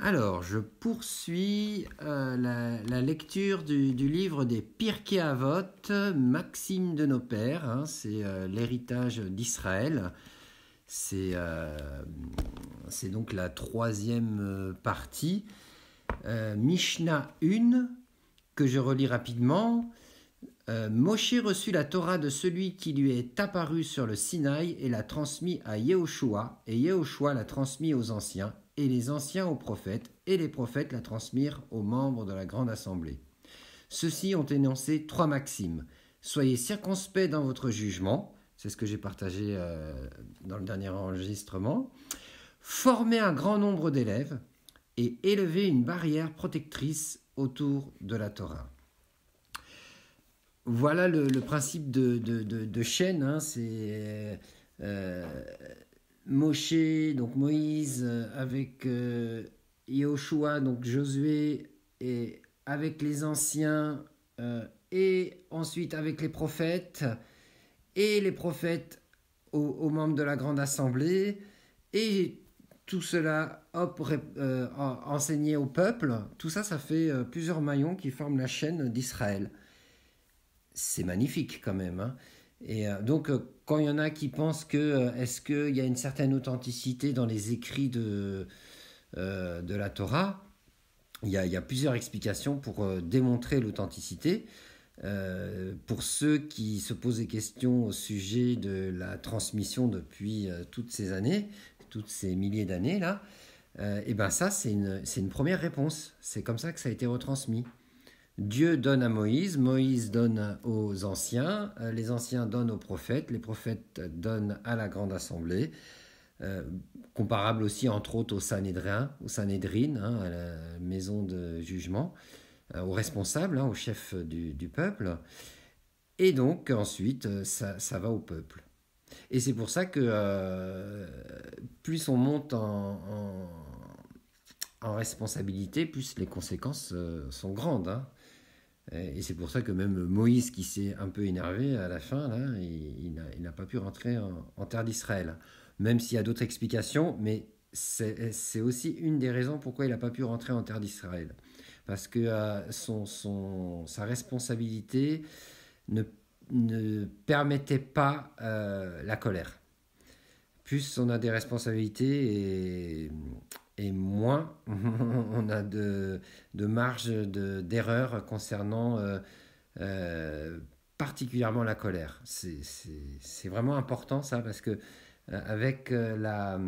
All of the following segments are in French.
Alors, je poursuis euh, la, lecture du, livre des Pirkei Avot, Maxime de nos pères, hein, c'est euh, l'héritage d'Israël. Euh, c'est donc la troisième partie. Mishnah 1, que je relis rapidement. Moshe reçut la Torah de celui qui lui est apparu sur le Sinaï et l'a transmis à Yehoshua, et Yehoshua l'a transmis aux anciens, et les anciens aux prophètes, et les prophètes la transmirent aux membres de la grande assemblée. Ceux-ci ont énoncé trois maximes. Soyez circonspects dans votre jugement, c'est ce que j'ai partagé euh, dans le dernier enregistrement, formez un grand nombre d'élèves et élevez une barrière protectrice autour de la Torah. Voilà le, principe de, de, chaîne, hein. c'est... Euh, euh, Moshe, donc Moïse, euh, avec euh, donc Josué, et avec les anciens, euh, et ensuite avec les prophètes, et les prophètes aux, membres de la grande assemblée, et tout cela euh, enseigné au peuple. Tout ça, ça fait plusieurs maillons qui forment la chaîne d'Israël. C'est magnifique quand même. Hein. et donc, quand il y en a qui pensent que euh, est-ce qu'il y a une certaine authenticité dans les écrits de, euh, de la Torah, il y, a, plusieurs explications pour euh, démontrer l'authenticité. pour ceux qui se posent des questions au sujet de la transmission depuis toutes ces années, toutes ces milliers d'années là, et eh ben ça c'est une, une première réponse. C'est comme ça que ça a été retransmis. Dieu donne à Moïse, Moïse donne aux anciens, euh, les anciens donnent aux prophètes, les prophètes donnent à la grande assemblée, euh, comparable aussi entre autres au Sanhédrin, au Sanhédrin, hein, à la maison de jugement, euh, aux responsables, hein, aux chefs du, peuple. Et donc ensuite, ça, va au peuple. Et c'est pour ça que plus on monte en, responsabilité, plus les conséquences sont grandes. Hein. Euh, et c'est pour ça que même Moïse, qui s'est un peu énervé à la fin, il, n'a pas pu rentrer en, terre d'Israël. Même s'il y a d'autres explications, mais c'est aussi une des raisons pourquoi il n'a pas pu rentrer en terre d'Israël. Parce que euh, son, son, sa responsabilité ne, permettait pas euh, la colère. Plus on a des responsabilités et et moins on a de, de marge d'erreur concernant euh, euh, particulièrement la colère. C'est vraiment important ça parce que euh, avec la,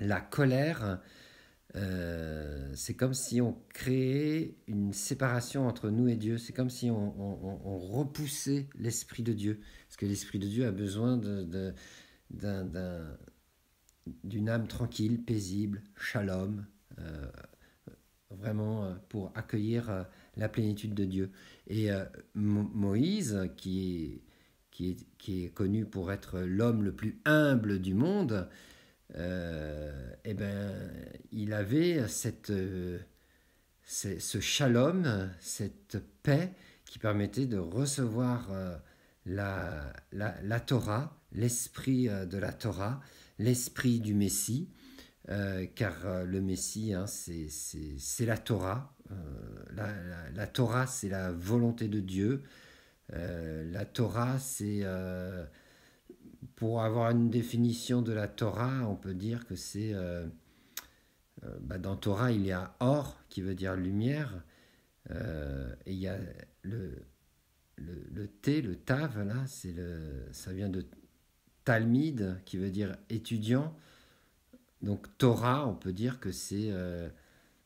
la colère, c'est comme si on créait une séparation entre nous et Dieu. C'est comme si on, repoussait l'Esprit de Dieu. Parce que l'Esprit de Dieu a besoin d'un d'une âme tranquille, paisible, shalom, euh, vraiment euh, pour accueillir euh, la plénitude de Dieu. Et Moïse, qui est, qui, est, connu pour être l'homme le plus humble du monde, eh ben, il avait cette, ce shalom, cette paix qui permettait de recevoir la, la Torah, l'esprit de la Torah, l'esprit du Messie, euh, car euh, le Messie, hein, c'est la Torah. Euh, la, Torah, c'est la volonté de Dieu. la Torah, c'est... pour avoir une définition de la Torah, on peut dire que c'est... Bah dans Torah, il y a or, qui veut dire lumière, et il y a le, le, le T, le Tav, là, le, ça vient de Talmud, qui veut dire étudiant. Donc Torah, on peut dire que c'est euh,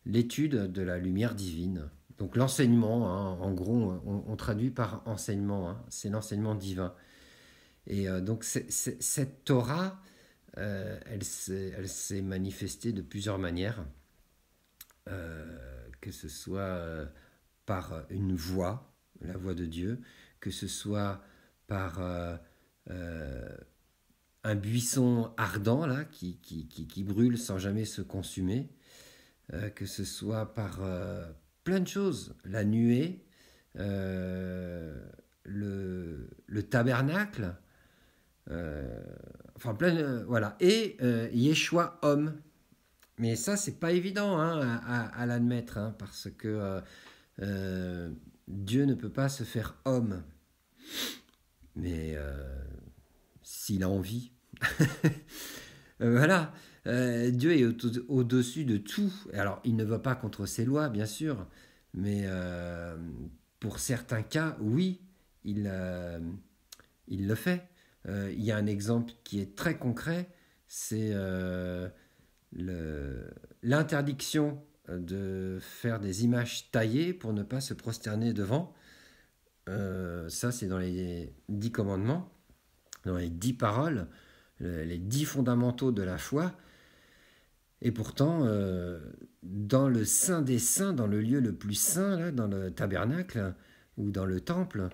l'étude de la lumière divine. Donc l'enseignement, hein, en gros, on, traduit par enseignement, hein. c'est l'enseignement divin. Et euh, donc cette Torah, euh, elle s'est manifestée de plusieurs manières, que ce soit par une voix, la voix de Dieu, que ce soit par un buisson ardent là qui, brûle sans jamais se consumer, euh, que ce soit par euh, plein de choses, la nuée, euh, le, le, tabernacle, enfin plein voilà, et Yeshua homme. Mais ça c'est pas évident hein, à, l'admettre hein, parce que Dieu ne peut pas se faire homme. Mais s'il a envie, Euh, voilà, euh, Dieu est au-dessus de tout. Alors, il ne va pas contre ses lois, bien sûr, mais euh, pour certains cas, oui, il le fait. Il y a un exemple qui est très concret, c'est l'interdiction de faire des images taillées pour ne pas se prosterner devant. ça, c'est dans les dix commandements, dans les dix paroles les dix fondamentaux de la foi. Et pourtant, euh, dans le Saint des Saints, dans le lieu le plus saint, là, dans le tabernacle ou dans le temple,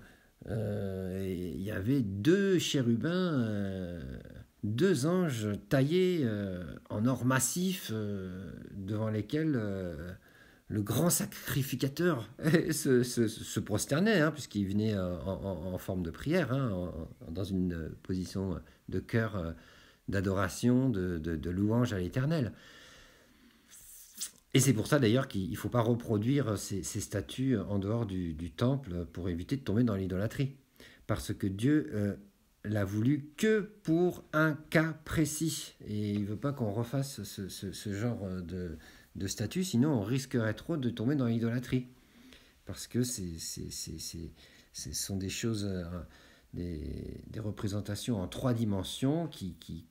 euh, il y avait deux chérubins, euh, deux anges taillés en or massif devant lesquels le grand sacrificateur se, prosternait, hein, puisqu'il venait euh, en, forme de prière, hein, dans une euh, position de cœur, euh, d'adoration, de, louange à l'Éternel. Et c'est pour ça d'ailleurs qu'il ne faut pas reproduire ces, statues en dehors du, temple pour éviter de tomber dans l'idolâtrie. Parce que Dieu l'a voulu que pour un cas précis. Et il ne veut pas qu'on refasse ce genre de, de statut, sinon on risquerait trop de tomber dans l'idolâtrie. Parce que c'est, ce sont des choses, euh, des, représentations en trois dimensions qui, qui,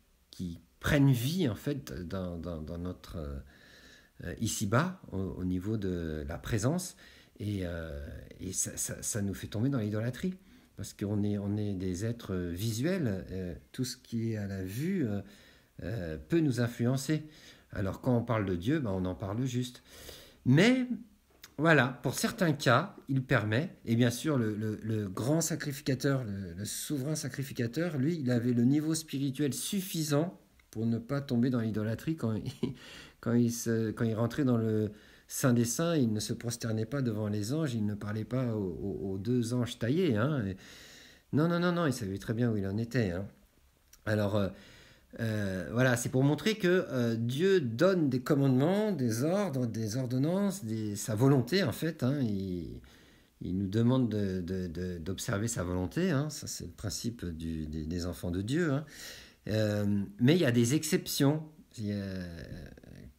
prennent vie en fait dans, notre euh, ici-bas, au, niveau de la présence, et, euh, ça, nous fait tomber dans l'idolâtrie. Parce qu'on est, on est des êtres visuels, tout ce qui est à la vue peut nous influencer. Alors quand on parle de Dieu, ben, on en parle juste. Mais voilà, pour certains cas, il permet, et bien sûr le, grand sacrificateur, le, souverain sacrificateur, lui, il avait le niveau spirituel suffisant pour ne pas tomber dans l'idolâtrie quand il, quand, il quand il rentrait dans le Saint des Saints, il ne se prosternait pas devant les anges, il ne parlait pas aux, deux anges taillés. Hein. Non, non, non, non, il savait très bien où il en était. Hein. Alors, euh, euh, voilà, c'est pour montrer que euh, Dieu donne des commandements, des ordres, des ordonnances, sa volonté en fait. Hein. il, nous demande d'observer sa volonté. Hein. ça, c'est le principe des, enfants de Dieu. Hein. Euh, mais il y a des exceptions,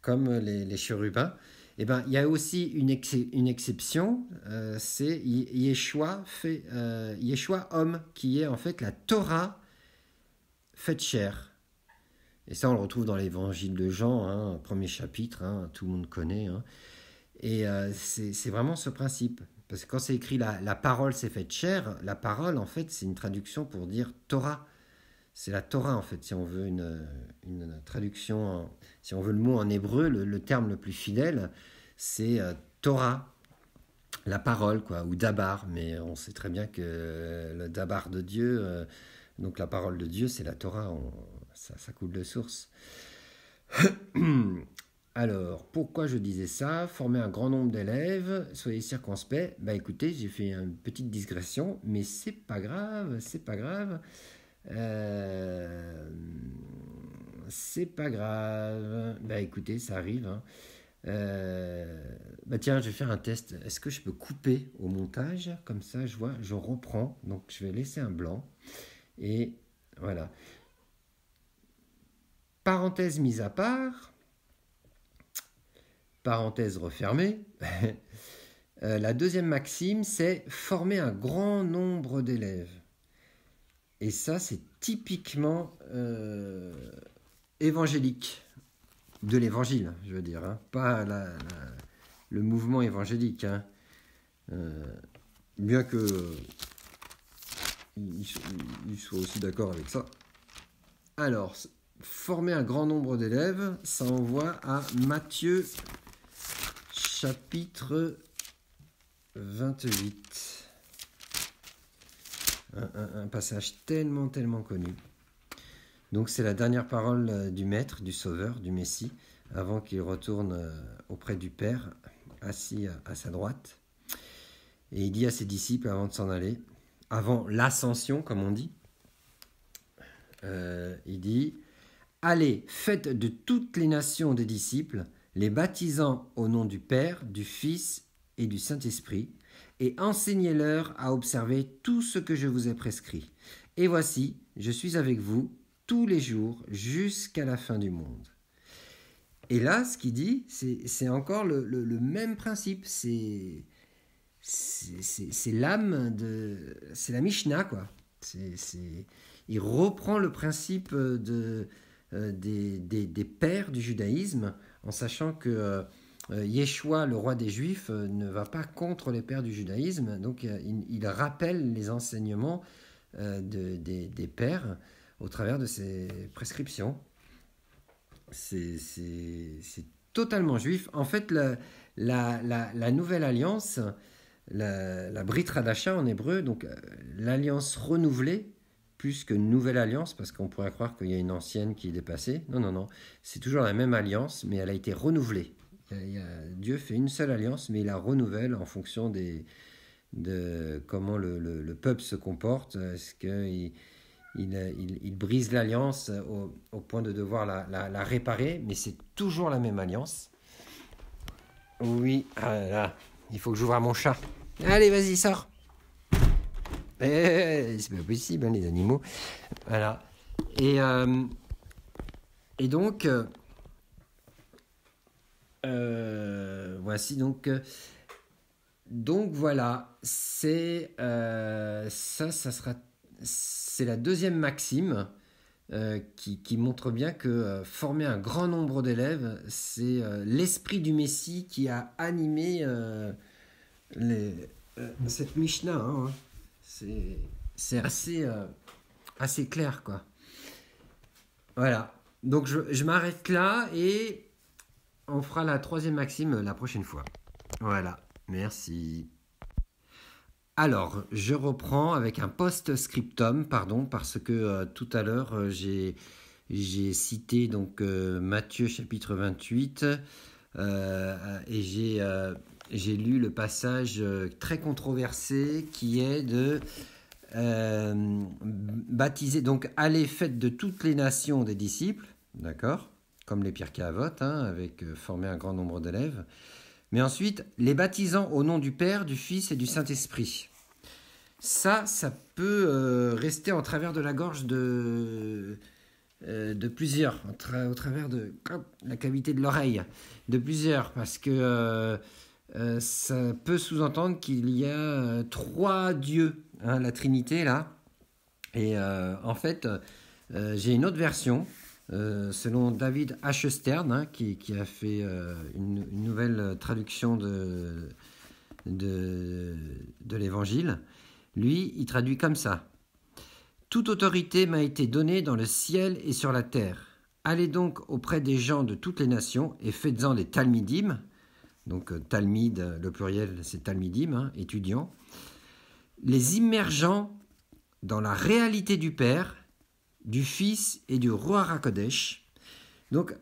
comme les, chérubins. Et eh ben, il y a aussi une, exception, c'est Yeshua, Yeshua homme, qui est en fait la Torah faite chair. Et ça, on le retrouve dans l'évangile de Jean, hein, premier chapitre, hein, tout le monde connaît. Hein. Et euh, c'est vraiment ce principe. Parce que quand c'est écrit la, la parole s'est faite chair, la parole, en fait, c'est une traduction pour dire Torah. C'est la Torah, en fait, si on veut une, une traduction, si on veut le mot en hébreu, le, terme le plus fidèle, c'est euh, Torah, la parole, quoi, ou dabar. Mais on sait très bien que le dabar de Dieu, euh, donc la parole de Dieu, c'est la Torah. On, ça, coule de source. Alors, pourquoi je disais ça Former un grand nombre d'élèves, soyez circonspects. Bah écoutez, j'ai fait une petite digression, mais c'est pas grave, c'est pas grave. Euh, c'est pas grave. Bah écoutez, ça arrive. Hein. Euh, bah tiens, je vais faire un test. Est-ce que je peux couper au montage Comme ça, je vois, je reprends. Donc, je vais laisser un blanc. Et voilà. Parenthèse mise à part, parenthèse refermée, euh, la deuxième maxime, c'est former un grand nombre d'élèves. Et ça, c'est typiquement euh, évangélique, de l'évangile, hein, je veux dire, hein. pas le mouvement évangélique. Hein. Euh, bien que il soit aussi d'accord avec ça. Alors, former un grand nombre d'élèves, ça envoie à Matthieu chapitre 28. Un, passage tellement, tellement connu. Donc c'est la dernière parole euh, du Maître, du Sauveur, du Messie, avant qu'il retourne euh, auprès du Père, assis à sa droite. Et il dit à ses disciples, avant de s'en aller, avant l'ascension, comme on dit, euh, il dit, Allez, faites de toutes les nations des disciples, les baptisant au nom du Père, du Fils et du Saint-Esprit, et enseignez-leur à observer tout ce que je vous ai prescrit. Et voici, je suis avec vous tous les jours jusqu'à la fin du monde. Et là, ce qu'il dit, c'est encore le, même principe. C'est l'âme de. C'est la Mishnah, quoi. c'est il reprend le principe de, euh, des, des, pères du judaïsme, en sachant que euh, euh, Yeshua, le roi des Juifs, ne va pas contre les pères du judaïsme, donc il, rappelle les enseignements de, des, pères au travers de ses prescriptions. C'est totalement juif. En fait, la, nouvelle alliance, la, Brit Radasha en hébreu, donc l'alliance renouvelée, plus que nouvelle alliance, parce qu'on pourrait croire qu'il y a une ancienne qui est dépassée. Non, non, non. C'est toujours la même alliance, mais elle a été renouvelée. Dieu fait une seule alliance, mais il la renouvelle en fonction de comment le, peuple se comporte. Est-ce qu'il il, brise l'alliance au, point de devoir la, réparer Mais c'est toujours la même alliance. Oui, ah là, il faut que j'ouvre à mon chat. Allez, vas-y, sors. Eh, eh, eh, c'est pas possible, hein, les animaux. Voilà. Et, euh, et donc, euh, euh, voici donc. Donc voilà, c'est ça, ça sera, c'est la deuxième maxime qui, qui, montre bien que former un grand nombre d'élèves, c'est l'esprit du Messie qui a animé les, cette Mishnah. hein c'est assez, euh, assez clair, quoi. Voilà. Donc je, m'arrête là et on fera la troisième maxime euh, la prochaine fois. Voilà. Merci. Alors, je reprends avec un post-scriptum, pardon, parce que euh, tout à l'heure, j'ai j'ai, cité donc Matthieu chapitre 28 et j'ai j'ai lu le passage euh, très controversé qui est de euh, baptiser, donc aller faites de toutes les nations des disciples, d'accord Comme les pierres hein, avec formé euh, former un grand nombre d'élèves. Mais ensuite, les baptisant au nom du Père, du Fils et du Saint-Esprit. Ça, ça peut rester en travers de la gorge de, de plusieurs, au travers de la cavité de l'oreille, de plusieurs, parce que euh, ça peut sous-entendre qu'il y a euh, trois dieux, hein, la Trinité là. Et euh, en fait, j'ai une autre version, selon David H. Hein, qui, a fait une, nouvelle traduction de, de, l'Évangile. Lui, il traduit comme ça. Toute autorité m'a été donnée dans le ciel et sur la terre. Allez donc auprès des gens de toutes les nations et faites-en des talmidim, donc euh, Talmud, le pluriel c'est Talmidim, hein, étudiant, les immergeant dans la réalité du Père, du Fils et du Roi Rakodesh. Donc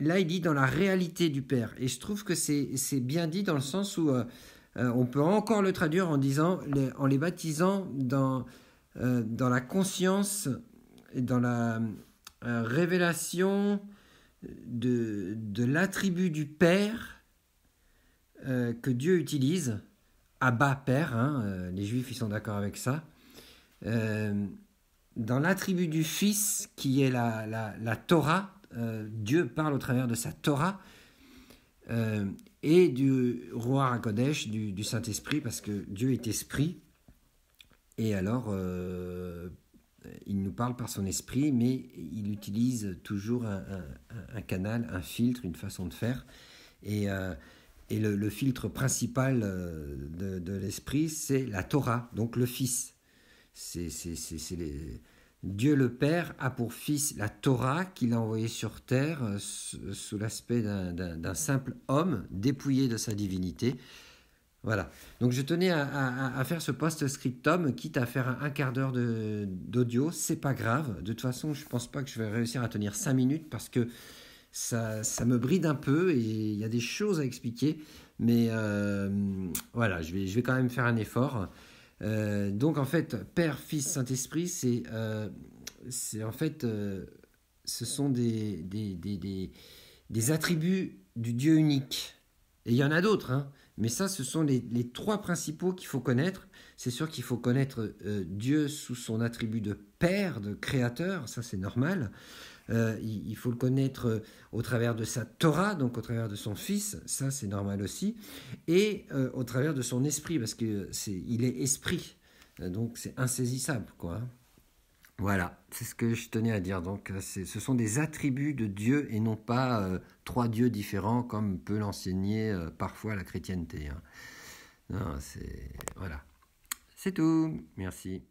là, il dit dans la réalité du Père. Et je trouve que c'est bien dit dans le sens où euh, euh, on peut encore le traduire en, disant, en les baptisant dans, la conscience et dans la révélation de l'attribut du Père euh, que Dieu utilise, Abba Père, hein, euh, les Juifs ils sont d'accord avec ça, euh, dans l'attribut du Fils qui est la, la, Torah, Dieu parle au travers de sa Torah et du Roi à du, du Saint-Esprit, parce que Dieu est esprit, et alors il nous parle par son esprit, mais il utilise toujours un, canal, un filtre, une façon de faire. Et, et le, filtre principal euh, de, l'esprit, c'est la Torah, donc le Fils. C'est, Dieu le Père a pour fils la Torah qu'il a envoyée sur terre euh, sous l'aspect d'un simple homme dépouillé de sa divinité. Voilà. Donc je tenais à, faire ce post-scriptum, quitte à faire un, quart d'heure d'audio, c'est pas grave. De toute façon, je pense pas que je vais réussir à tenir cinq minutes parce que ça, ça, me bride un peu et il y a des choses à expliquer. Mais euh, voilà, je vais, je vais quand même faire un effort. Euh, donc en fait, Père, Fils, Saint-Esprit, c'est euh, en fait, ce sont des des, des, des, attributs du Dieu unique. Et il y en a d'autres, hein, mais ça, ce sont les trois principaux qu'il faut connaître. C'est sûr qu'il faut connaître Dieu sous son attribut de Père, de Créateur, ça c'est normal. Euh, il, faut le connaître euh, au travers de sa Torah, donc au travers de son Fils, ça c'est normal aussi, et euh, au travers de son esprit, parce que c'est, il est esprit, donc c'est insaisissable, quoi. Hein. Voilà, c'est ce que je tenais à dire. Donc, ce sont des attributs de Dieu et non pas trois dieux différents comme peut l'enseigner parfois la chrétienté. Hein. voilà. C'est tout. Merci.